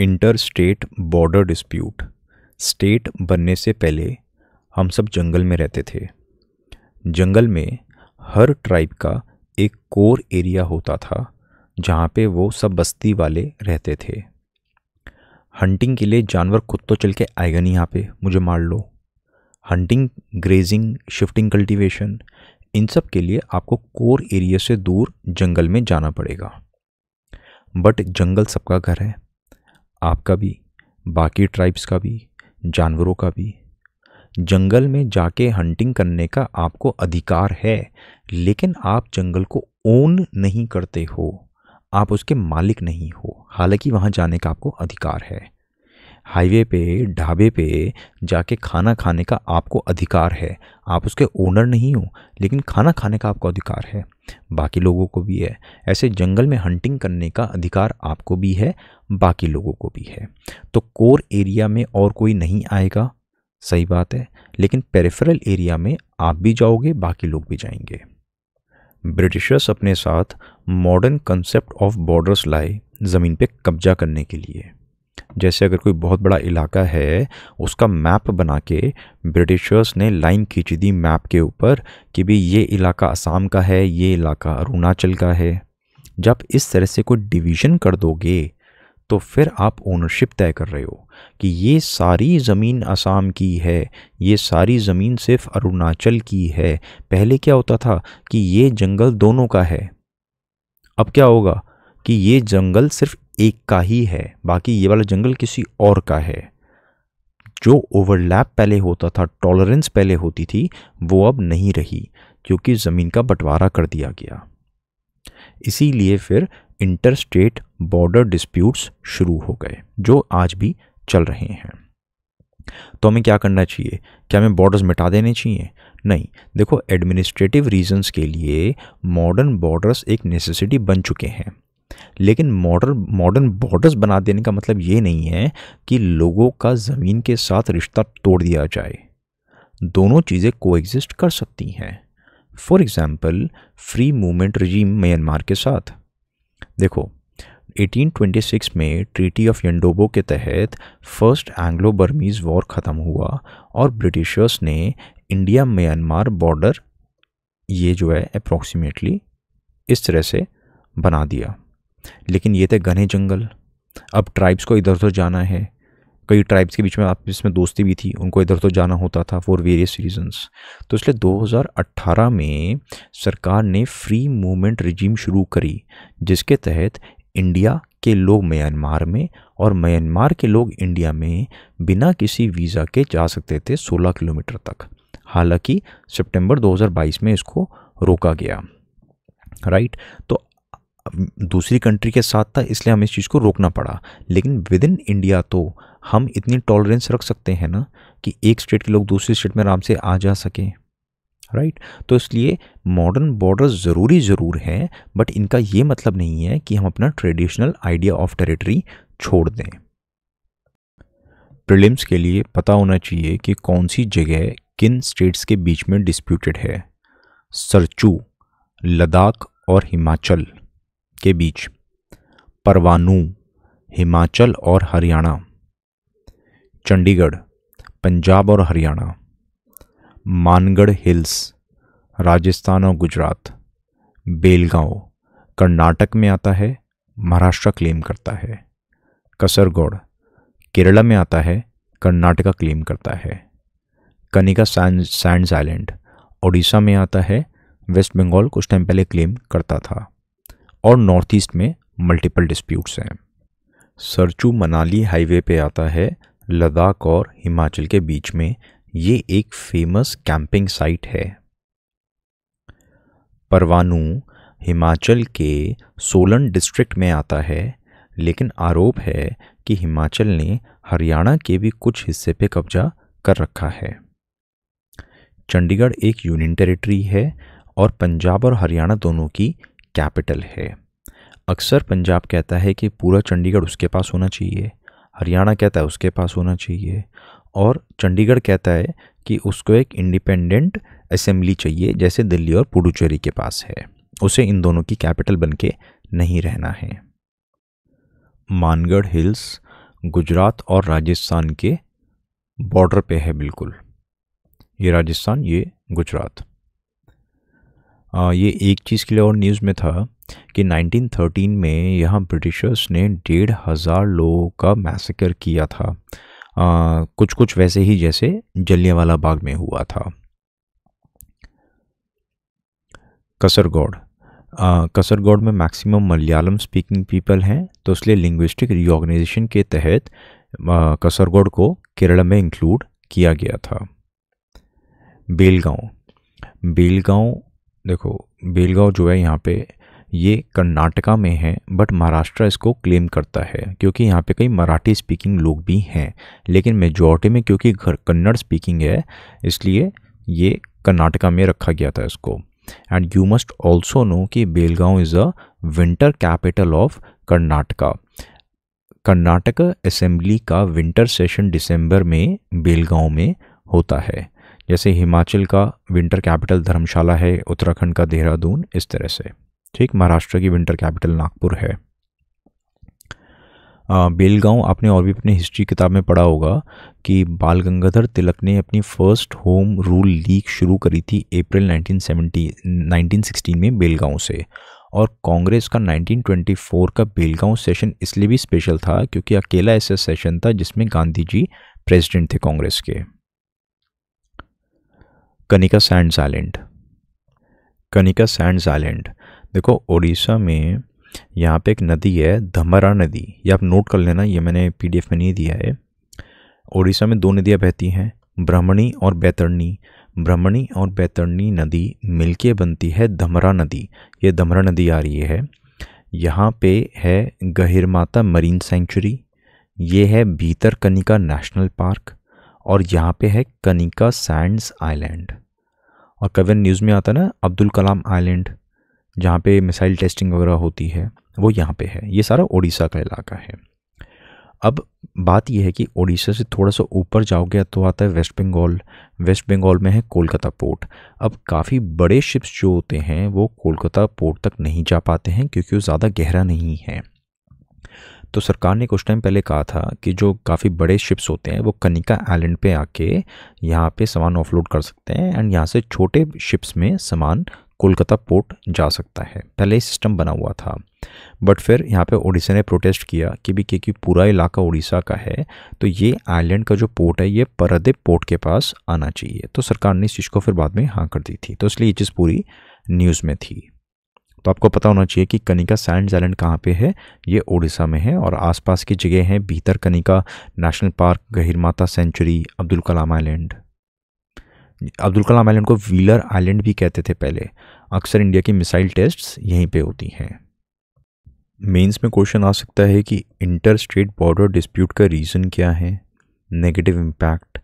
Inter state border dispute state बनने से पहले हम सब जंगल में रहते थे जंगल में हर ट्राइब का एक कोर एरिया होता था जहाँ पे वो सब बस्ती वाले रहते थे हंटिंग के लिए जानवर खुद तो चल के आएगा नहीं यहाँ पे मुझे मार लो हंटिंग ग्रेजिंग शिफ्टिंग कल्टीवेशन इन सब के लिए आपको कोर एरिया से दूर जंगल में जाना पड़ेगा बट जंगल सबका घर है आपका भी बाकी ट्राइब्स का भी जानवरों का भी जंगल में जाके हंटिंग करने का आपको अधिकार है लेकिन आप जंगल को ओन नहीं करते हो आप उसके मालिक नहीं हो हालांकि वहाँ जाने का आपको अधिकार है हाईवे पे ढाबे पे जाके खाना खाने का आपको अधिकार है आप उसके ओनर नहीं हो लेकिन खाना खाने का आपको अधिकार है बाकी लोगों को भी है ऐसे जंगल में हंटिंग करने का अधिकार आपको भी है बाकी लोगों को भी है तो कोर एरिया में और कोई नहीं आएगा सही बात है लेकिन पेरिफेरल एरिया में आप भी जाओगे बाकी लोग भी जाएंगे ब्रिटिशर्स अपने साथ मॉडर्न कंसेप्ट ऑफ बॉर्डर्स लाए ज़मीन पे कब्जा करने के लिए जैसे अगर कोई बहुत बड़ा इलाका है उसका मैप बना के ब्रिटिशर्स ने लाइन खींची दी मैप के ऊपर कि भी ये इलाका असम का है ये इलाका अरुणाचल का है जब इस तरह से कोई डिवीज़न कर दोगे तो फिर आप ओनरशिप तय कर रहे हो कि ये सारी ज़मीन असम की है ये सारी ज़मीन सिर्फ अरुणाचल की है पहले क्या होता था कि ये जंगल दोनों का है अब क्या होगा कि ये जंगल सिर्फ एक का ही है बाकी ये वाला जंगल किसी और का है जो ओवरलैप पहले होता था टॉलरेंस पहले होती थी वो अब नहीं रही क्योंकि ज़मीन का बंटवारा कर दिया गया इसीलिए फिर इंटर स्टेट बॉर्डर डिस्प्यूट्स शुरू हो गए जो आज भी चल रहे हैं तो हमें क्या करना चाहिए क्या हमें बॉर्डर्स मिटा देने चाहिए नहीं देखो एडमिनिस्ट्रेटिव रीजंस के लिए मॉडर्न बॉर्डर्स एक नेसेसिटी बन चुके हैं लेकिन मॉडर्न मॉडर्न बॉर्डर्स बना देने का मतलब ये नहीं है कि लोगों का ज़मीन के साथ रिश्ता तोड़ दिया जाए दोनों चीज़ें को कर सकती हैं for example free movement regime Myanmar के साथ देखो 1826 में ट्रीटी ऑफ यंडोबो के तहत फर्स्ट एंग्लो बर्मीज़ वॉर ख़त्म हुआ और ब्रिटिशर्स ने इंडिया म्यांमार बॉर्डर ये जो है अप्रॉक्सीमेटली इस तरह से बना दिया लेकिन ये थे घने जंगल अब ट्राइब्स को इधर उधर जाना है कई ट्राइब्स के बीच में आपस में दोस्ती भी थी उनको इधर उधर जाना होता था फॉर वेरियस रीजंस तो इसलिए 2018 में सरकार ने फ्री मूवमेंट रिजीम शुरू करी जिसके तहत इंडिया के लोग म्यांमार में और म्यांमार के लोग इंडिया में बिना किसी वीज़ा के जा सकते थे 16 किलोमीटर तक हालांकि सितंबर 2022 में इसको रोका गया राइट तो दूसरी कंट्री के साथ था इसलिए हमें इस चीज़ को रोकना पड़ा लेकिन विद इन इंडिया तो हम इतनी टॉलरेंस रख सकते हैं ना कि एक स्टेट के लोग दूसरे स्टेट में आराम से आ जा सकें राइट right? तो इसलिए मॉडर्न बॉर्डर ज़रूरी ज़रूर हैं बट इनका ये मतलब नहीं है कि हम अपना ट्रेडिशनल आइडिया ऑफ टेरिटरी छोड़ दें प्रिलिम्स के लिए पता होना चाहिए कि कौन सी जगह किन स्टेट्स के बीच में डिस्प्यूटेड है सरचू लद्दाख और हिमाचल के बीच परवानू हिमाचल और हरियाणा चंडीगढ़ पंजाब और हरियाणा मानगढ़ हिल्स राजस्थान और गुजरात बेलगांव कर्नाटक में आता है महाराष्ट्र क्लेम करता है कसरगौड़ केरला में आता है कर्नाटका क्लेम करता है कनिका सैंड्स आइलैंड ओडिशा में आता है वेस्ट बंगाल कुछ टाइम पहले क्लेम करता था और नॉर्थ ईस्ट में मल्टीपल डिस्प्यूट्स हैं सरचू मनाली हाईवे पे आता है लद्दाख और हिमाचल के बीच में ये एक फेमस कैंपिंग साइट है परवानू हिमाचल के सोलन डिस्ट्रिक्ट में आता है लेकिन आरोप है कि हिमाचल ने हरियाणा के भी कुछ हिस्से पे कब्जा कर रखा है चंडीगढ़ एक यूनियन टेरिटरी है और पंजाब और हरियाणा दोनों की कैपिटल है अक्सर पंजाब कहता है कि पूरा चंडीगढ़ उसके पास होना चाहिए हरियाणा कहता है उसके पास होना चाहिए और चंडीगढ़ कहता है कि उसको एक इंडिपेंडेंट असेंबली चाहिए जैसे दिल्ली और पुडुचेरी के पास है उसे इन दोनों की कैपिटल बन के नहीं रहना है मानगढ़ हिल्स गुजरात और राजस्थान के बॉर्डर पे है बिल्कुल ये राजस्थान ये गुजरात आ, ये एक चीज़ के लिए और न्यूज़ में था कि 1913 में यहाँ ब्रिटिशर्स ने डेढ़ हज़ार लोगों का मैसेकर किया था आ, कुछ कुछ वैसे ही जैसे जलियावाला बाग में हुआ था कसरगौड़ कसरगौड़ में मैक्सिमम मलयालम स्पीकिंग पीपल हैं तो इसलिए लिंग्विस्टिक रिओर्गनाइजेशन के तहत कसरगौड़ को केरल में इंक्लूड किया गया था बेलगांव बेलगांव देखो बेलगांव जो है यहाँ पे ये कर्नाटका में है बट महाराष्ट्र इसको क्लेम करता है क्योंकि यहाँ पे कई मराठी स्पीकिंग लोग भी हैं लेकिन मेजॉरिटी में क्योंकि घर कन्नड़ स्पीकिंग है इसलिए ये कर्नाटका में रखा गया था इसको and you must also know कि Belgaum is a winter capital of Karnataka Karnataka assembly का विंटर सेशन दिसंबर में बेलगांव में होता है जैसे हिमाचल का विंटर कैपिटल धर्मशाला है उत्तराखंड का देहरादून इस तरह से ठीक महाराष्ट्र की विंटर कैपिटल नागपुर है बेलगांव आपने और भी अपने हिस्ट्री किताब में पढ़ा होगा कि बाल गंगाधर तिलक ने अपनी फर्स्ट होम रूल लीग शुरू करी थी अप्रैल 1970 1916 में बेलगांव से और कांग्रेस का 1924 का बेलगांव सेशन इसलिए भी स्पेशल था क्योंकि अकेला ऐसा सेशन था जिसमें गांधी जी प्रेसिडेंट थे कांग्रेस के Kanika sands island Kanika sands island देखो उड़ीसा में यहाँ पे एक नदी है धमरा नदी ये आप नोट कर लेना ये मैंने पीडीएफ में नहीं दिया है उड़ीसा में दो नदियाँ बहती हैं ब्राह्मणी और बैतरणी ब्राह्मणी और बैतरणी नदी मिलके बनती है धमरा नदी ये धमरा नदी आ रही है यहाँ पे है गहिरमाता मरीन सेंचुरी ये है भीतर कनिका नेशनल पार्क और यहाँ पे है कनिका सैंड्स आइलैंड और कविन न्यूज़ में आता ना अब्दुल कलाम आइलैंड जहाँ पे मिसाइल टेस्टिंग वगैरह होती है वो यहाँ पे है ये सारा उड़ीसा का इलाका है अब बात यह है कि उड़ीसा से थोड़ा सा ऊपर जाओगे तो आता है वेस्ट बंगाल वेस्ट बंगाल में है कोलकाता पोर्ट अब काफ़ी बड़े शिप्स जो होते हैं वो कोलकाता पोर्ट तक नहीं जा पाते हैं क्योंकि वो ज़्यादा गहरा नहीं है तो सरकार ने कुछ टाइम पहले कहा था कि जो काफ़ी बड़े शिप्स होते हैं वो कनिका आइलैंड पे आके यहाँ पे सामान ऑफलोड कर सकते हैं एंड यहाँ से छोटे शिप्स में सामान कोलकाता पोर्ट जा सकता है पहले ही सिस्टम बना हुआ था बट फिर यहाँ पे ओडिशा ने प्रोटेस्ट किया कि भी क्योंकि पूरा इलाका ओडिशा का है तो ये आइलैंड का जो पोर्ट है ये परदीप पोर्ट के पास आना चाहिए तो सरकार ने इस चीज़ को फिर बाद में हाँ कर दी थी तो इसलिए ये चीज़ पूरी न्यूज़ में थी तो आपको पता होना चाहिए कि कनिका सैंड आइलैंड कहाँ पे है ये ओडिशा में है और आसपास की जगह हैं भीतर Kanika national park Gahirmatha sanctuary Abdul Kalam island Abdul Kalam island को व्हीलर आइलैंड भी कहते थे पहले अक्सर इंडिया की मिसाइल टेस्ट्स यहीं पे होती हैं मेंस में क्वेश्चन आ सकता है कि इंटर स्टेट बॉर्डर डिस्प्यूट का रीज़न क्या है नेगेटिव इम्पैक्ट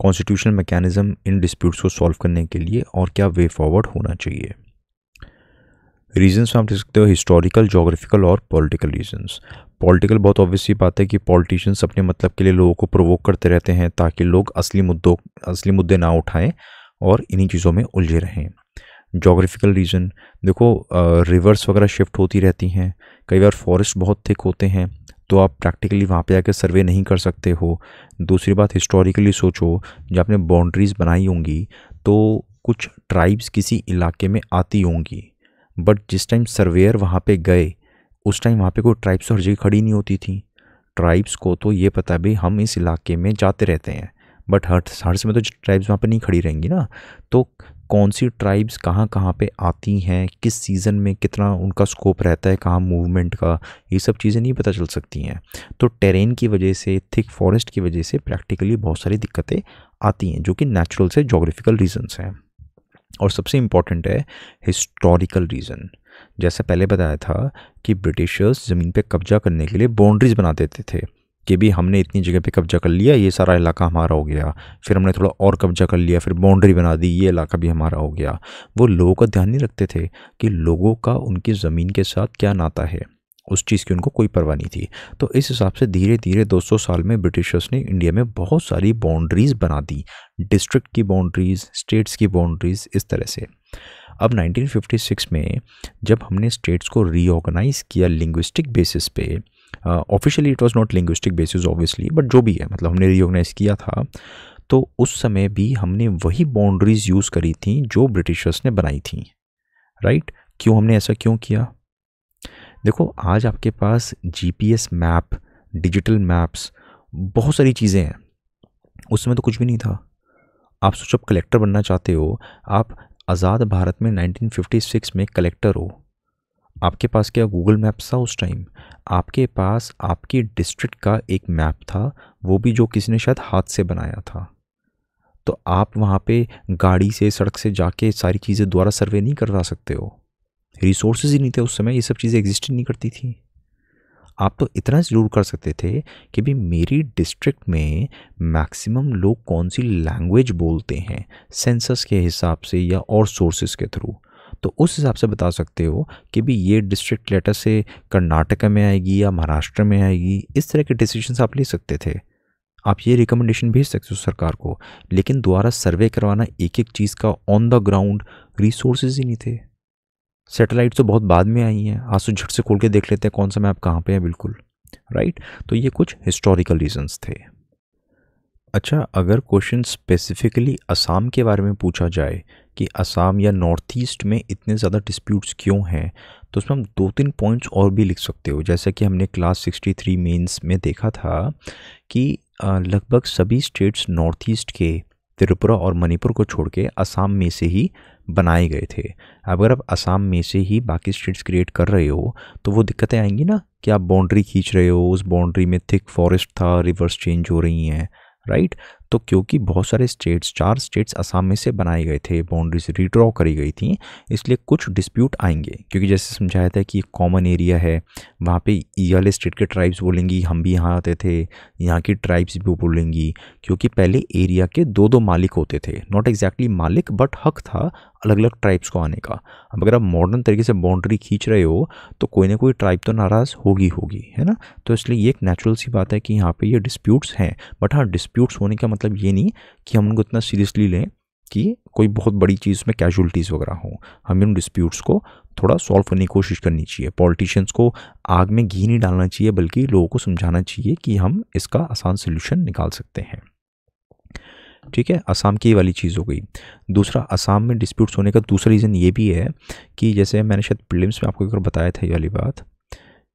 कॉन्स्टिट्यूशनल मैकेनिज़्म इन डिस्प्यूट्स को सॉल्व करने के लिए और क्या वे फॉरवर्ड होना चाहिए रीज़न्स में आप देख सकते हो हिस्टोरिकल जोग्राफिकल और पॉलिटिकल रीज़न्स पॉलिटिकल बहुत ऑब्वियसली बात है कि पॉलिटिशियंस अपने मतलब के लिए लोगों को प्रोवोक करते रहते हैं ताकि लोग असली मुद्दों असली मुद्दे ना उठाएं और इन्हीं चीज़ों में उलझे रहें जोग्राफिकल रीजन देखो रिवर्स वगैरह शिफ्ट होती रहती हैं कई बार फॉरेस्ट बहुत थिक होते हैं तो आप प्रैक्टिकली वहाँ पे जाकर सर्वे नहीं कर सकते हो दूसरी बात हिस्टोरिकली सोचो जब आपने बाउंड्रीज़ बनाई होंगी तो कुछ ट्राइब्स किसी इलाके में आती होंगी बट जिस टाइम सर्वेयर वहाँ पे गए उस टाइम वहाँ पे कोई ट्राइब्स और जगह खड़ी नहीं होती थी ट्राइब्स को तो ये पता भी हम इस इलाके में जाते रहते हैं बट हर हर समय तो ट्राइब्स वहाँ पर नहीं खड़ी रहेंगी ना तो कौन सी ट्राइब्स कहाँ कहाँ पे आती हैं किस सीज़न में कितना उनका स्कोप रहता है कहाँ मूवमेंट का ये सब चीज़ें नहीं पता चल सकती हैं तो टेरेन की वजह से थिक फॉरेस्ट की वजह से प्रैक्टिकली बहुत सारी दिक्कतें आती हैं जो कि नेचुरल से जोग्राफिकल रीज़न्स हैं और सबसे इम्पॉर्टेंट है हिस्टोरिकल रीज़न जैसे पहले बताया था कि ब्रिटिशर्स ज़मीन पे कब्जा करने के लिए बाउंड्रीज़ बना देते थे कि भी हमने इतनी जगह पे कब्जा कर लिया ये सारा इलाका हमारा हो गया फिर हमने थोड़ा और कब्जा कर लिया फिर बाउंड्री बना दी ये इलाका भी हमारा हो गया वो लोगों का ध्यान नहीं रखते थे कि लोगों का उनकी ज़मीन के साथ क्या नाता है उस चीज़ की उनको कोई परवाह नहीं थी तो इस हिसाब से धीरे धीरे 200 साल में ब्रिटिशर्स ने इंडिया में बहुत सारी बाउंड्रीज़ बना दी डिस्ट्रिक्ट की बाउंड्रीज़ स्टेट्स की बाउंड्रीज़ इस तरह से अब 1956 में जब हमने स्टेट्स को रीऑर्गेनाइज किया लिंग्विस्टिक बेसिस पे officially it was not linguistic basis obviously but जो भी है मतलब हमने रीऑर्गेनाइज किया था तो उस समय भी हमने वही बाउंड्रीज़ यूज़ करी थी जो ब्रिटिशर्स ने बनाई थी राइट क्यों हमने ऐसा क्यों किया देखो आज आपके पास जीपीएस मैप डिजिटल मैप्स बहुत सारी चीज़ें हैं उसमें तो कुछ भी नहीं था आप सोचो आप कलेक्टर बनना चाहते हो आप आज़ाद भारत में 1956 में कलेक्टर हो आपके पास क्या गूगल मैप्स था उस टाइम आपके पास आपके डिस्ट्रिक्ट का एक मैप था वो भी जो किसी ने शायद हाथ से बनाया था तो आप वहाँ पे गाड़ी से सड़क से जाके सारी चीज़ें द्वारा सर्वे नहीं करवा सकते हो रिसोर्सेज ही नहीं थे उस समय ये सब चीज़ें एग्जिस्ट नहीं करती थी आप तो इतना ज़रूर कर सकते थे कि भी मेरी डिस्ट्रिक्ट में मैक्सिमम लोग कौन सी लैंग्वेज बोलते हैं सेंसस के हिसाब से या और सोर्सेज के थ्रू तो उस हिसाब से बता सकते हो कि भी ये डिस्ट्रिक्ट लेटर से कर्नाटका में आएगी या महाराष्ट्र में आएगी इस तरह के डिसीजन आप ले सकते थे आप ये रिकमेंडेशन भेज सकते हो सरकार को लेकिन दोबारा सर्वे करवाना एक एक चीज़ का ऑन द ग्राउंड रिसोर्सेज ही नहीं थे सेटेलाइट तो बहुत बाद में आई हैं आंसू तो झट से खोल के देख लेते हैं कौन सा मैप कहाँ पे है बिल्कुल राइट तो ये कुछ हिस्टोरिकल रीजंस थे अच्छा अगर क्वेश्चन स्पेसिफिकली असम के बारे में पूछा जाए कि असम या नॉर्थ ईस्ट में इतने ज़्यादा डिस्प्यूट्स क्यों हैं तो उसमें हम दो तीन पॉइंट्स और भी लिख सकते हो जैसे कि हमने क्लास 63 मेन्स में देखा था कि लगभग सभी स्टेट्स नॉर्थ ईस्ट के त्रिपुरा और मणिपुर को छोड़ के असम में से ही बनाए गए थे अगर आप असम में से ही बाकी स्टेट्स क्रिएट कर रहे हो तो वो दिक्कतें आएंगी ना कि आप बाउंड्री खींच रहे हो उस बाउंड्री में थिक फॉरेस्ट था रिवर्स चेंज हो रही हैं राइट तो क्योंकि बहुत सारे स्टेट्स चार स्टेट्स असम में से बनाए गए थे बाउंड्रीज रिड्रॉ करी गई थी इसलिए कुछ डिस्प्यूट आएंगे क्योंकि जैसे समझाया था कि कॉमन एरिया है वहाँ पे ई वाले स्टेट के ट्राइब्स बोलेंगी हम भी यहाँ आते थे यहाँ की ट्राइब्स भी बोलेंगी क्योंकि पहले एरिया के दो दो मालिक होते थे नॉट एग्जैक्टली exactly मालिक बट हक था अलग अलग ट्राइब्स को आने का अब अगर आप मॉडर्न तरीके से बाउंड्री खींच रहे हो तो कोई ना कोई ट्राइब तो नाराज़ होगी होगी है ना तो इसलिए ये एक नेचुरल सी बात है कि यहाँ पे ये डिस्प्यूट्स हैं बट हाँ डिस्प्यूट्स होने का मतलब मतलब ये नहीं कि हम उनको इतना सीरियसली लें कि कोई बहुत बड़ी चीज़ में कैजुअलिटीज़ वगैरह हो हमें उन डिस्प्यूट्स को थोड़ा सॉल्व करने की कोशिश करनी चाहिए पॉलिटिशियंस को आग में घी नहीं डालना चाहिए बल्कि लोगों को समझाना चाहिए कि हम इसका आसान सोल्यूशन निकाल सकते हैं ठीक है असम की वाली चीज़ हो गई दूसरा असम में डिस्प्यूट्स होने का दूसरा रीज़न ये भी है कि जैसे मैंने शायद प्रिलिम्स में आपको एक बार बताया था ये वाली बात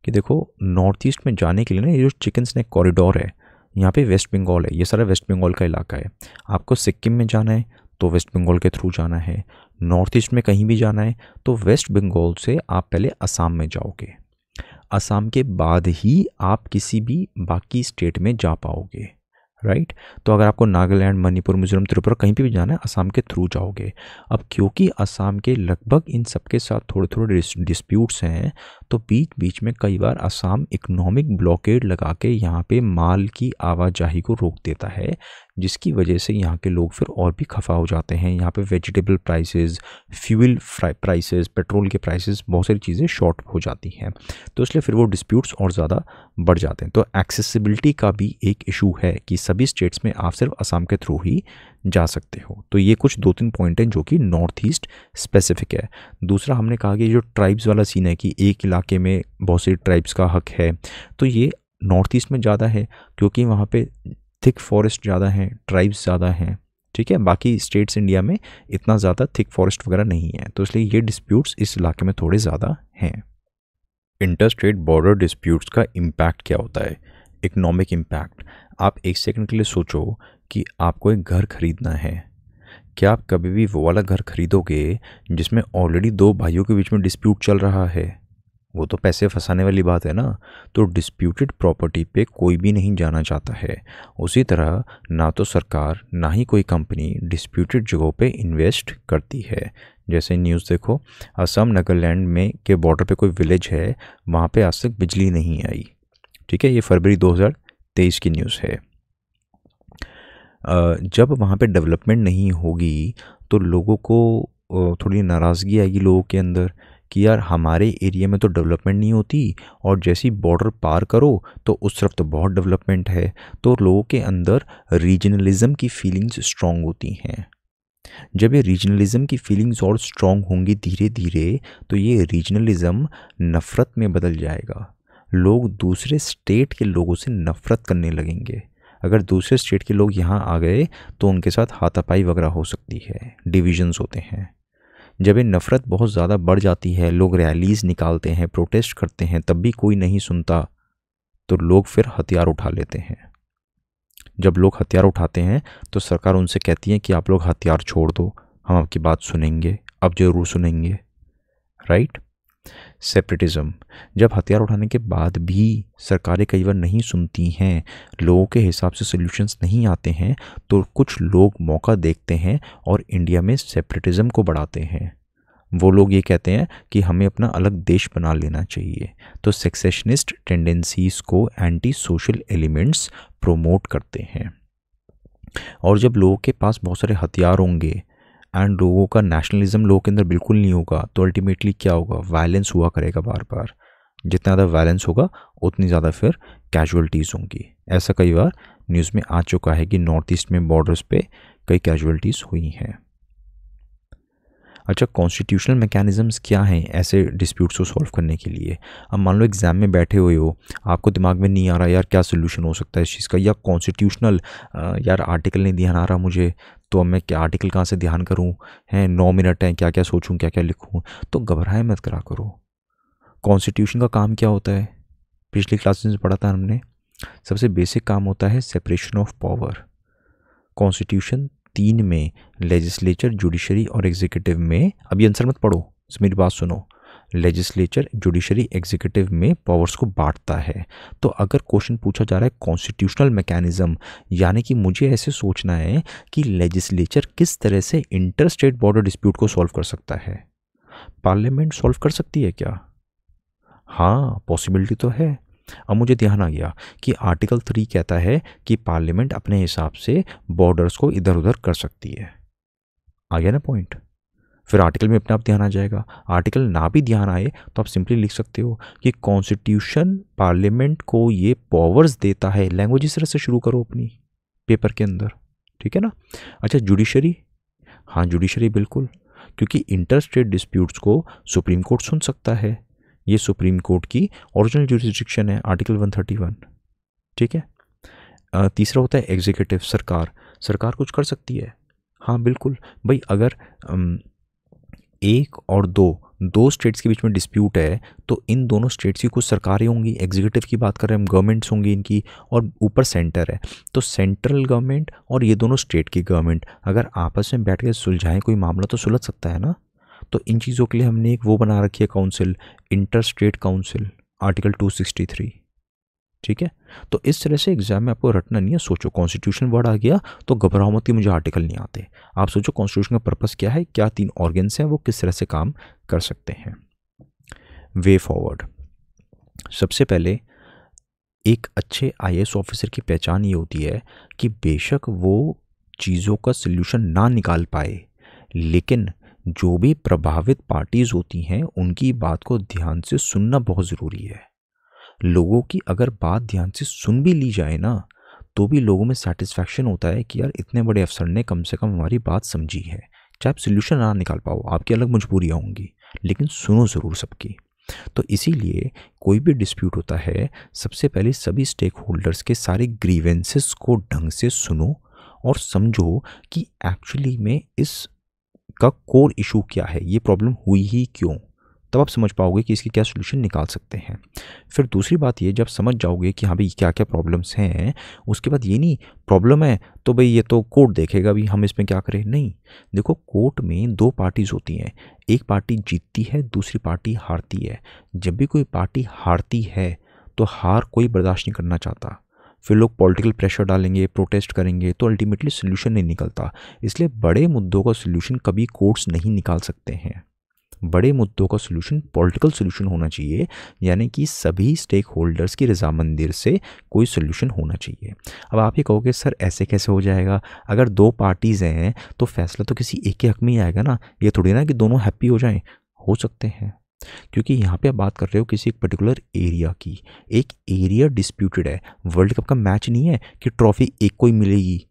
कि देखो नॉर्थ ईस्ट में जाने के लिए ना ये जो चिकन स्नैक कॉरिडोर है यहाँ पे वेस्ट बंगाल है ये सारा वेस्ट बंगाल का इलाका है आपको सिक्किम में जाना है तो वेस्ट बंगाल के थ्रू जाना है नॉर्थ ईस्ट में कहीं भी जाना है तो वेस्ट बंगाल से आप पहले असम में जाओगे असम के बाद ही आप किसी भी बाकी स्टेट में जा पाओगे राइट तो अगर आपको नागालैंड मणिपुर मिजोरम त्रिपुरा कहीं पे भी जाना है असम के थ्रू जाओगे अब क्योंकि असम के लगभग इन सब के साथ थोड़े थोड़े डिस्प्यूट्स हैं तो बीच बीच में कई बार असम इकोनॉमिक ब्लॉकेड लगा के यहाँ पे माल की आवाजाही को रोक देता है जिसकी वजह से यहाँ के लोग फिर और भी खफा हो जाते हैं यहाँ पे vegetable prices fuel prices petrol के प्राइसेस बहुत सारी चीज़ें शॉर्ट हो जाती हैं तो इसलिए फिर वो डिस्प्यूट्स और ज़्यादा बढ़ जाते हैं तो एक्सेसिबिलिटी का भी एक इशू है कि सभी स्टेट्स में आप सिर्फ असम के थ्रू ही जा सकते हो तो ये कुछ दो तीन पॉइंट हैं जो कि नॉर्थ ईस्ट स्पेसिफिक है दूसरा हमने कहा कि जो ट्राइब्स वाला सीन है कि एक इलाके में बहुत सी ट्राइब्स का हक है तो ये नॉर्थ ईस्ट में ज़्यादा है क्योंकि वहाँ पर थिक फॉरेस्ट ज़्यादा हैं ट्राइब्स ज़्यादा हैं ठीक है बाकी स्टेट्स इंडिया में इतना ज़्यादा थिक फॉरेस्ट वगैरह नहीं है तो इसलिए ये डिस्प्यूट्स इस इलाके में थोड़े ज़्यादा हैं इंटर स्टेट बॉर्डर डिस्प्यूट्स का इम्पैक्ट क्या होता है इकनॉमिक इम्पैक्ट आप एक सेकंड के लिए सोचो कि आपको एक घर खरीदना है क्या आप कभी भी वो वाला घर खरीदोगे जिसमें ऑलरेडी दो भाइयों के बीच में डिस्प्यूट चल रहा है वो तो पैसे फंसाने वाली बात है ना तो डिस्प्यूटेड प्रॉपर्टी पे कोई भी नहीं जाना चाहता है उसी तरह ना तो सरकार ना ही कोई कंपनी डिस्प्यूटेड जगहों पे इन्वेस्ट करती है जैसे न्यूज़ देखो असम नगालैंड में के बॉर्डर पे कोई विलेज है वहाँ पे आज तक बिजली नहीं आई ठीक है ये फरवरी 2023 की न्यूज़ है जब वहाँ पे डेवलपमेंट नहीं होगी तो लोगों को थोड़ी नाराज़गी आएगी लोगों के अंदर कि यार हमारे एरिया में तो डेवलपमेंट नहीं होती और जैसी बॉर्डर पार करो तो उस तरफ तो बहुत डेवलपमेंट है तो लोगों के अंदर रीजनलिज़म की फीलिंग्स स्ट्रॉन्ग होती हैं जब ये रीजनलिज़म की फीलिंग्स और स्ट्रॉन्ग होंगी धीरे धीरे तो ये रीजनलिज़म नफ़रत में बदल जाएगा लोग दूसरे स्टेट के लोगों से नफ़रत करने लगेंगे अगर दूसरे स्टेट के लोग यहाँ आ गए तो उनके साथ हाथापाई वगैरह हो सकती है डिविजन्स होते हैं जब ये नफ़रत बहुत ज़्यादा बढ़ जाती है लोग रैलीज़ निकालते हैं प्रोटेस्ट करते हैं तब भी कोई नहीं सुनता तो लोग फिर हथियार उठा लेते हैं जब लोग हथियार उठाते हैं तो सरकार उनसे कहती है कि आप लोग हथियार छोड़ दो हम आपकी बात सुनेंगे अब ज़रूर सुनेंगे राइट सेपरेटिज़म जब हथियार उठाने के बाद भी सरकारें कई बार नहीं सुनती हैं लोगों के हिसाब से सोल्यूशंस नहीं आते हैं तो कुछ लोग मौका देखते हैं और इंडिया में सेपरेटिज़म को बढ़ाते हैं वो लोग ये कहते हैं कि हमें अपना अलग देश बना लेना चाहिए तो सेक्सेशनिस्ट टेंडेंसीज़ को एंटी सोशल एलिमेंट्स प्रोमोट करते हैं और जब लोगों के पास बहुत सारे हथियार होंगे एंड लोगों का नेशनलिज्म लोगों के अंदर बिल्कुल नहीं होगा तो अल्टीमेटली क्या होगा वायलेंस हुआ करेगा बार बार जितना ज़्यादा वायलेंस होगा उतनी ज़्यादा फिर कैजुअलिटीज़ होंगी ऐसा कई बार न्यूज़ में आ चुका है कि नॉर्थ ईस्ट में बॉर्डर्स पे कई कैजुअलिटीज़ हुई हैं अच्छा कॉन्स्टिट्यूशनल मैकेनिज़म्स क्या हैं ऐसे डिस्प्यूट्स को सॉल्व करने के लिए अब मान लो एग्ज़ाम में बैठे हुए हो आपको दिमाग में नहीं आ रहा यार क्या सोल्यूशन हो सकता है इस चीज़ का या कॉन्स्टिट्यूशनल यार आर्टिकल नहीं दिया आ रहा मुझे तो अब मैं क्या आर्टिकल कहाँ से ध्यान करूँ हैं नौ मिनट हैं क्या क्या सोचूँ क्या क्या लिखूँ तो घबराए मत करा करो कॉन्स्टिट्यूशन का काम क्या होता है पिछली क्लासेस में पढ़ा था हमने सबसे बेसिक काम होता है सेपरेशन ऑफ पावर कॉन्स्टिट्यूशन तीन में लेजिस्लेचर जुडिशरी और एग्जीक्यूटिव में अभी आंसर मत पढ़ो मेरी बात सुनो लेजिस्लेचर जुडिशरी एग्जीक्यूटिव में पावर्स को बांटता है तो अगर क्वेश्चन पूछा जा रहा है कॉन्स्टिट्यूशनल मैकेनिज़्म यानी कि मुझे ऐसे सोचना है कि लेजिस्लेचर किस तरह से इंटर स्टेट बॉर्डर डिस्प्यूट को सॉल्व कर सकता है पार्लियामेंट सॉल्व कर सकती है क्या हाँ पॉसिबिलिटी तो है अब मुझे ध्यान आ गया कि आर्टिकल थ्री कहता है कि पार्लियामेंट अपने हिसाब से बॉर्डर्स को इधर उधर कर सकती है आ गया ना पॉइंट फिर आर्टिकल में अपने आप ध्यान आ जाएगा आर्टिकल ना भी ध्यान आए तो आप सिंपली लिख सकते हो कि कॉन्स्टिट्यूशन पार्लियामेंट को ये पावर्स देता है लैंग्वेज इस तरह से शुरू करो अपनी पेपर के अंदर ठीक है ना अच्छा जुडिशरी हाँ जुडिशरी बिल्कुल क्योंकि इंटर स्टेट डिस्प्यूट्स को सुप्रीम कोर्ट सुन सकता है ये सुप्रीम कोर्ट की ओरिजिनल जुडिस्ट्रिक्शन है आर्टिकल 131 ठीक है तीसरा होता है एग्जीक्यूटिव सरकार सरकार कुछ कर सकती है हाँ बिल्कुल भाई अगर एक और दो दो स्टेट्स के बीच में डिस्प्यूट है तो इन दोनों स्टेट्स की कुछ सरकारें होंगी एग्जीक्यूटिव की बात कर रहे हैं गवर्नमेंट्स होंगी इनकी और ऊपर सेंटर है तो सेंट्रल गवर्नमेंट और ये दोनों स्टेट की गवर्नमेंट अगर आपस में बैठ के सुलझाएं कोई मामला तो सुलझ सकता है ना तो इन चीज़ों के लिए हमने एक वो बना रखी है council inter state council article three ठीक है तो इस तरह से एग्जाम में आपको रटना नहीं है सोचो कॉन्स्टिट्यूशन वर्ड आ गया तो घबराओ मत मुझे आर्टिकल नहीं आते आप सोचो कॉन्स्टिट्यूशन का पर्पस क्या है क्या तीन ऑर्गेन्स हैं वो किस तरह से काम कर सकते हैं वे फॉरवर्ड सबसे पहले एक अच्छे आई ऑफिसर की पहचान ये होती है कि बेशक वो चीज़ों का सल्यूशन ना निकाल पाए लेकिन जो भी प्रभावित पार्टीज़ होती हैं उनकी बात को ध्यान से सुनना बहुत ज़रूरी है लोगों की अगर बात ध्यान से सुन भी ली जाए ना तो भी लोगों में सेटिस्फैक्शन होता है कि यार इतने बड़े अफसर ने कम से कम हमारी बात समझी है चाहे आप सोल्यूशन ना निकाल पाओ आपकी अलग मजबूरियाँ होंगी लेकिन सुनो ज़रूर सबकी तो इसीलिए कोई भी डिस्प्यूट होता है सबसे पहले सभी स्टेक होल्डर्स के सारे ग्रीवेंसेस को ढंग से सुनो और समझो कि एक्चुअली में इस का कोर इशू क्या है ये प्रॉब्लम हुई ही क्यों तब आप समझ पाओगे कि इसकी क्या सोल्यूशन निकाल सकते हैं फिर दूसरी बात ये जब समझ जाओगे कि हाँ भाई क्या क्या प्रॉब्लम्स हैं उसके बाद ये नहीं प्रॉब्लम है तो भाई ये तो कोर्ट देखेगा भी हम इसमें क्या करें नहीं देखो कोर्ट में दो पार्टीज़ होती हैं एक पार्टी जीतती है दूसरी पार्टी हारती है जब भी कोई पार्टी हारती है तो हार कोई बर्दाश्त नहीं करना चाहता फिर लोग पॉलिटिकल प्रेशर डालेंगे प्रोटेस्ट करेंगे तो अल्टीमेटली सोल्यूशन नहीं निकलता इसलिए बड़े मुद्दों का सोल्यूशन कभी कोर्ट्स नहीं निकाल सकते हैं बड़े मुद्दों का सोल्यूशन पॉलिटिकल सोल्यूशन होना चाहिए यानी कि सभी स्टेक होल्डर्स की रजामंदिर से कोई सोल्यूशन होना चाहिए अब आप ये कहोगे सर ऐसे कैसे हो जाएगा अगर दो पार्टीज़ हैं तो फैसला तो किसी एक के हक में ही आएगा ना ये थोड़ी ना कि दोनों हैप्पी हो जाएं हो सकते हैं क्योंकि यहाँ पे आप बात कर रहे हो किसी एक पर्टिकुलर एरिया की एक एरिया डिस्प्यूटेड है वर्ल्ड कप का मैच नहीं है कि ट्रॉफी एक को ही मिलेगी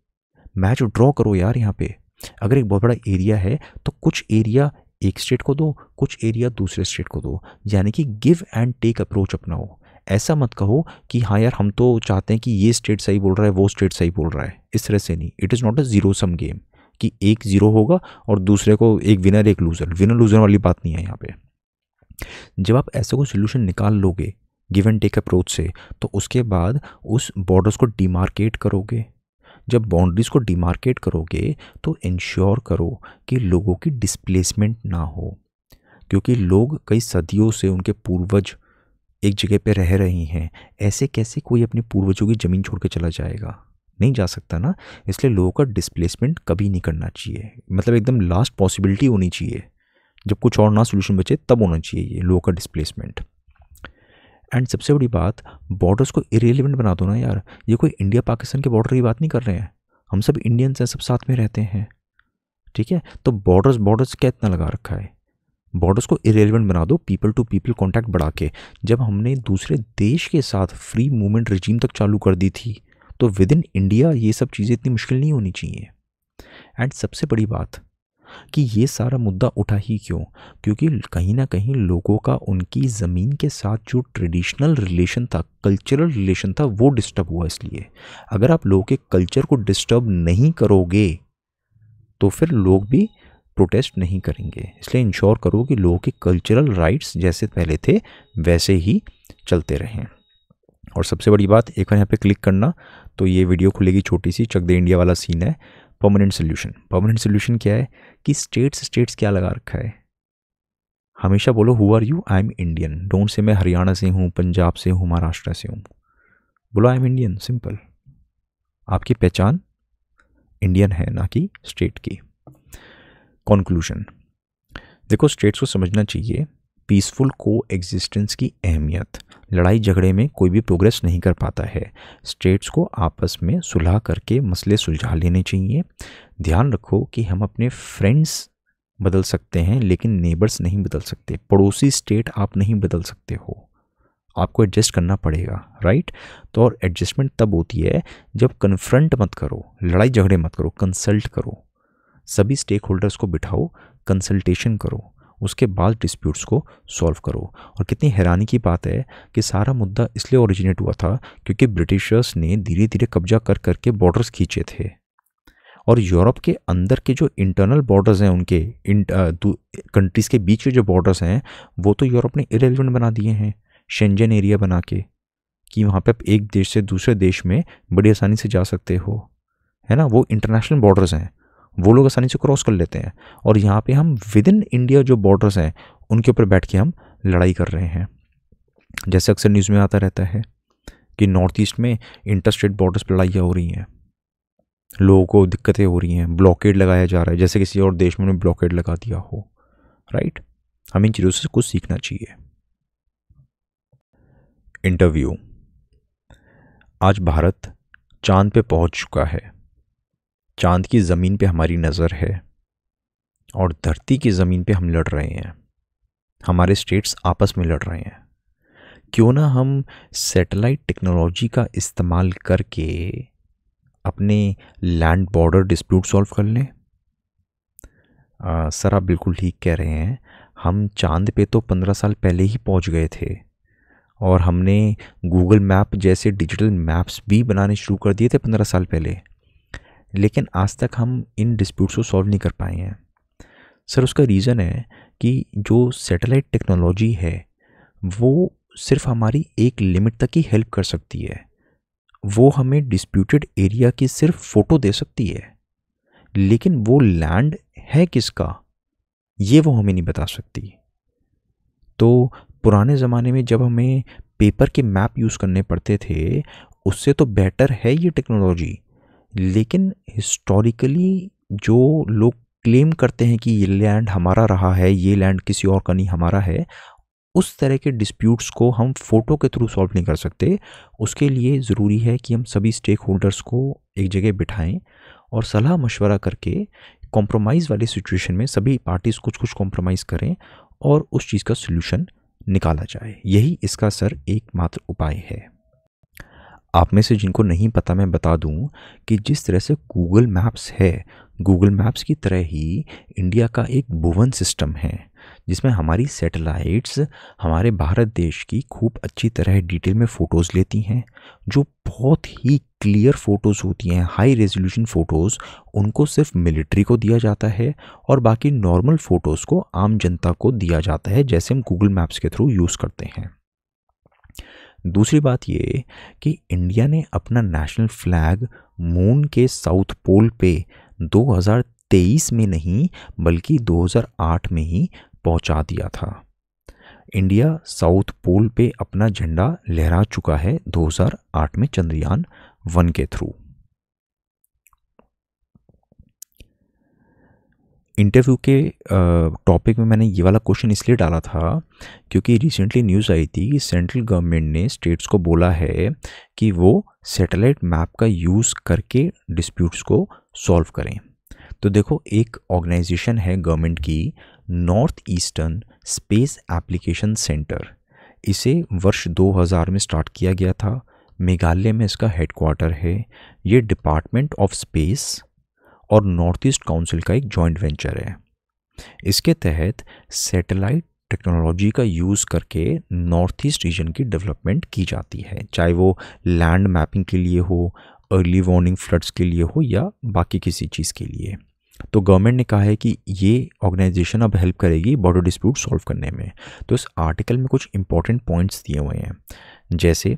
मैच ड्रॉ करो यार यहाँ पे अगर एक बहुत बड़ा एरिया है तो कुछ एरिया एक स्टेट को दो कुछ एरिया दूसरे स्टेट को दो यानी कि गिव एंड टेक अप्रोच अपनाओ ऐसा मत कहो कि हाँ यार हम तो चाहते हैं कि ये स्टेट सही बोल रहा है वो स्टेट सही बोल रहा है इस तरह से नहीं it is not a zero sum game कि एक ज़ीरो होगा और दूसरे को एक विनर एक लूज़र विनर लूज़र वाली बात नहीं है यहाँ पे जब आप ऐसा कोई सोल्यूशन निकाल लोगे गिव एंड टेक अप्रोच से तो उसके बाद उस बॉर्डर्स को डीमार्केट करोगे जब बाउंड्रीज़ को डिमार्केट करोगे तो इंश्योर करो कि लोगों की डिस्प्लेसमेंट ना हो क्योंकि लोग कई सदियों से उनके पूर्वज एक जगह पे रह रही हैं ऐसे कैसे कोई अपने पूर्वजों की ज़मीन छोड़ चला जाएगा नहीं जा सकता ना इसलिए लोगों का डिस्प्लेसमेंट कभी नहीं करना चाहिए मतलब एकदम लास्ट पॉसिबिलिटी होनी चाहिए जब कुछ और ना सोल्यूशन बचे तब होना चाहिए ये लोगों का डिस्प्लेसमेंट एंड सबसे बड़ी बात बॉर्डर्स को इरेलीवेंट बना दो ना यार ये कोई इंडिया पाकिस्तान के बॉर्डर की बात नहीं कर रहे हैं हम सब इंडियंस हैं सब साथ में रहते हैं ठीक है तो बॉर्डर्स बॉर्डर्स क्या इतना लगा रखा है बॉर्डर्स को इरेलीवेंट बना दो पीपल टू पीपल कॉन्टैक्ट बढ़ा के जब हमने दूसरे देश के साथ फ्री मूवमेंट रिजीम तक चालू कर दी थी तो विद इन इंडिया ये सब चीज़ें इतनी मुश्किल नहीं होनी चाहिए एंड सबसे बड़ी बात कि ये सारा मुद्दा उठा ही क्यों क्योंकि कहीं ना कहीं लोगों का उनकी ज़मीन के साथ जो ट्रेडिशनल रिलेशन था कल्चरल रिलेशन था वो डिस्टर्ब हुआ इसलिए अगर आप लोगों के कल्चर को डिस्टर्ब नहीं करोगे तो फिर लोग भी प्रोटेस्ट नहीं करेंगे इसलिए इंश्योर करो कि लोगों के कल्चरल राइट्स जैसे पहले थे वैसे ही चलते रहें और सबसे बड़ी बात एक बार यहाँ पे क्लिक करना तो ये वीडियो खुलेगी छोटी सी चक दे इंडिया वाला सीन है परमानेंट सोल्यूशन परमानेंट सोल्यूशन क्या है कि स्टेट्स स्टेट्स क्या लगा रखा है हमेशा बोलो who are you I am Indian don't say मैं हरियाणा से हूँ पंजाब से हूँ महाराष्ट्र से हूँ बोलो आई एम इंडियन सिंपल आपकी पहचान इंडियन है ना कि स्टेट की कॉन्क्लूजन देखो स्टेट्स को समझना चाहिए पीसफुल को एग्जिस्टेंस की अहमियत लड़ाई झगड़े में कोई भी प्रोग्रेस नहीं कर पाता है स्टेट्स को आपस में सुलह करके मसले सुलझा लेने चाहिए ध्यान रखो कि हम अपने फ्रेंड्स बदल सकते हैं लेकिन नेबर्स नहीं बदल सकते पड़ोसी स्टेट आप नहीं बदल सकते हो आपको एडजस्ट करना पड़ेगा राइट तो और एडजस्टमेंट तब होती है जब कन्फ्रंट मत करो लड़ाई झगड़े मत करो कंसल्ट करो सभी स्टेक होल्डर्स को बिठाओ कंसल्टेशन करो उसके बाद डिस्प्यूट्स को सॉल्व करो और कितनी हैरानी की बात है कि सारा मुद्दा इसलिए ओरिजिनेट हुआ था क्योंकि ब्रिटिशर्स ने धीरे धीरे कब्जा कर करके बॉर्डर्स खींचे थे और यूरोप के अंदर के जो इंटरनल बॉर्डर्स हैं उनके कंट्रीज़ के बीच के जो बॉर्डर्स हैं वो तो यूरोप ने इरेलीवेंट बना दिए हैं शेंजन एरिया बना के कि वहाँ पे आप एक देश से दूसरे देश में बड़ी आसानी से जा सकते हो है ना वो इंटरनेशनल बॉर्डर्स हैं वो लोग आसानी से क्रॉस कर लेते हैं और यहाँ पे हम विद इन इंडिया जो बॉर्डर्स हैं उनके ऊपर बैठ के हम लड़ाई कर रहे हैं जैसे अक्सर न्यूज़ में आता रहता है कि नॉर्थ ईस्ट में इंटर स्टेट बॉर्डर्स पर लड़ाइयाँ हो रही हैं लोगों को दिक्कतें हो रही हैं ब्लॉकेड लगाया जा रहा है जैसे किसी और देश में उन्हें ब्लॉकेड लगा दिया हो राइट हम इन चीज़ों से कुछ सीखना चाहिए इंटरव्यू आज भारत चांद पे पहुंच चुका है चांद की ज़मीन पे हमारी नज़र है और धरती की ज़मीन पे हम लड़ रहे हैं हमारे स्टेट्स आपस में लड़ रहे हैं क्यों ना हम सैटेलाइट टेक्नोलॉजी का इस्तेमाल करके अपने लैंड बॉर्डर डिस्प्यूट सॉल्व कर लें सर आप बिल्कुल ठीक कह रहे हैं हम चांद पे तो पंद्रह साल पहले ही पहुंच गए थे और हमने गूगल मैप जैसे डिजिटल मैप्स भी बनाने शुरू कर दिए थे पंद्रह साल पहले लेकिन आज तक हम इन डिस्प्यूट्स को सॉल्व नहीं कर पाए हैं सर उसका रीज़न है कि जो सैटेलाइट टेक्नोलॉजी है वो सिर्फ हमारी एक लिमिट तक ही हेल्प कर सकती है वो हमें डिस्प्यूटेड एरिया की सिर्फ फ़ोटो दे सकती है लेकिन वो लैंड है किसका ये वो हमें नहीं बता सकती तो पुराने ज़माने में जब हमें पेपर के मैप यूज़ करने पड़ते थे उससे तो बेटर है ये टेक्नोलॉजी लेकिन हिस्टोरिकली जो लोग क्लेम करते हैं कि ये लैंड हमारा रहा है ये लैंड किसी और का नहीं हमारा है उस तरह के डिस्प्यूट्स को हम फ़ोटो के थ्रू सॉल्व नहीं कर सकते उसके लिए ज़रूरी है कि हम सभी स्टेक होल्डर्स को एक जगह बिठाएं और सलाह मशवरा करके कॉम्प्रोमाइज़ वाले सिचुएशन में सभी पार्टीज़ कुछ कुछ कॉम्प्रोमाइज़ करें और उस चीज़ का सोल्यूशन निकाला जाए यही इसका सर एकमात्र उपाय है आप में से जिनको नहीं पता मैं बता दूं कि जिस तरह से गूगल मैप्स है गूगल मैप्स की तरह ही इंडिया का एक भुवन सिस्टम है जिसमें हमारी सैटेलाइट्स हमारे भारत देश की खूब अच्छी तरह डिटेल में फ़ोटोज़ लेती हैं जो बहुत ही क्लियर फ़ोटोज़ होती हैं हाई रेजोल्यूशन फ़ोटोज़ उनको सिर्फ मिलिट्री को दिया जाता है और बाकी नॉर्मल फ़ोटोज़ को आम जनता को दिया जाता है जैसे हम गूगल मैप्स के थ्रू यूज़ करते हैं दूसरी बात ये कि इंडिया ने अपना नेशनल फ्लैग मून के साउथ पोल पे 2023 में नहीं बल्कि 2008 में ही पहुंचा दिया था इंडिया साउथ पोल पे अपना झंडा लहरा चुका है 2008 में चंद्रयान वन के थ्रू इंटरव्यू के टॉपिक में मैंने ये वाला क्वेश्चन इसलिए डाला था क्योंकि रिसेंटली न्यूज़ आई थी कि सेंट्रल गवर्नमेंट ने स्टेट्स को बोला है कि वो सैटेलाइट मैप का यूज़ करके डिस्प्यूट्स को सॉल्व करें तो देखो एक ऑर्गेनाइजेशन है गवर्नमेंट की north eastern space application centre इसे वर्ष 2000 में स्टार्ट किया गया था मेघालय में इसका हेडक्वार्टर है ये डिपार्टमेंट ऑफ स्पेस और नॉर्थ ईस्ट काउंसिल का एक जॉइंट वेंचर है इसके तहत सैटेलाइट टेक्नोलॉजी का यूज़ करके नॉर्थ ईस्ट रीजन की डेवलपमेंट की जाती है चाहे वो लैंड मैपिंग के लिए हो अर्ली वार्निंग फ्लड्स के लिए हो या बाकी किसी चीज़ के लिए तो गवर्नमेंट ने कहा है कि ये ऑर्गेनाइजेशन अब हेल्प करेगी बॉर्डर डिस्प्यूट सॉल्व करने में तो इस आर्टिकल में कुछ इंपॉर्टेंट पॉइंट्स दिए हुए हैं जैसे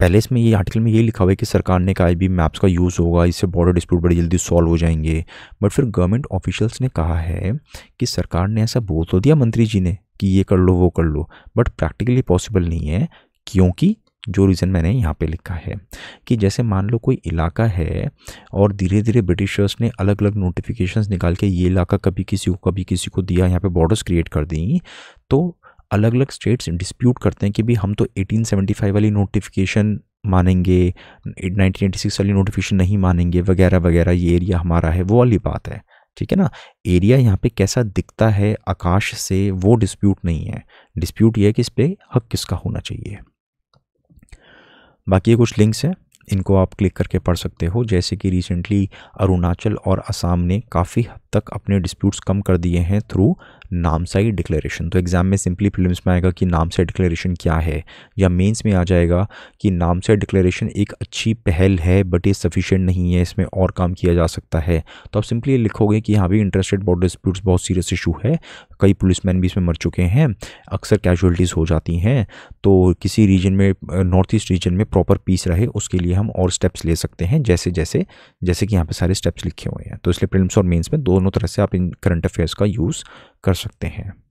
पहले इसमें ये आर्टिकल में ये लिखा हुआ है कि सरकार ने कहा भी मैप्स का यूज़ होगा इससे बॉर्डर डिस्प्यूट बड़ी जल्दी सॉल्व हो जाएंगे बट फिर गवर्नमेंट ऑफिशियल्स ने कहा है कि सरकार ने ऐसा बोल तो दिया मंत्री जी ने कि ये कर लो वो कर लो बट प्रैक्टिकली पॉसिबल नहीं है क्योंकि जो रीज़न मैंने यहाँ पे लिखा है कि जैसे मान लो कोई इलाका है और धीरे धीरे ब्रिटिशर्स ने अलग अलग नोटिफिकेशंस निकाल के ये इलाका कभी किसी को कभी किसी को दिया यहाँ पे बॉर्डर्स क्रिएट कर दी तो अलग अलग स्टेट्स डिस्प्यूट करते हैं कि भी हम तो 1875 वाली नोटिफिकेशन मानेंगे 1986 वाली नोटिफिकेशन नहीं मानेंगे वगैरह वगैरह ये एरिया हमारा है वो वाली बात है ठीक है ना एरिया यहाँ पे कैसा दिखता है आकाश से वो डिस्प्यूट नहीं है डिस्प्यूट ये है कि इस पर हक किसका होना चाहिए बाकी ये कुछ लिंक्स हैं इनको आप क्लिक करके पढ़ सकते हो जैसे कि रिसेंटली अरुणाचल और असम ने काफ़ी हद तक अपने डिस्प्यूट्स कम कर दिए हैं थ्रू नामसाई डिक्लेरेशन तो एग्ज़ाम में सिंपली फिल्म्स में आएगा कि नामसाई डिक्लेरेशन क्या है या मेंस में आ जाएगा कि नामसाई डिक्लेरेशन एक अच्छी पहल है बट ये सफिशेंट नहीं है इसमें और काम किया जा सकता है तो आप सिंपली लिखोगे कि यहाँ भी इंटरेस्टेड बॉर्डर डिस्प्यूट्स बहुत सीरियस इशू है कई मैन भी इसमें मर चुके हैं अक्सर कैजुअलिटीज़ हो जाती हैं तो किसी रीजन में नॉर्थ ईस्ट रीजन में प्रॉपर पीस रहे उसके लिए हम और स्टेप्स ले सकते हैं जैसे जैसे जैसे कि यहाँ पर सारे स्टेप्स लिखे हुए हैं तो इसलिए प्रिलिम्स और मेंस में दोनों तरह से आप इन करंट अफेयर्स का यूज़ कर सकते हैं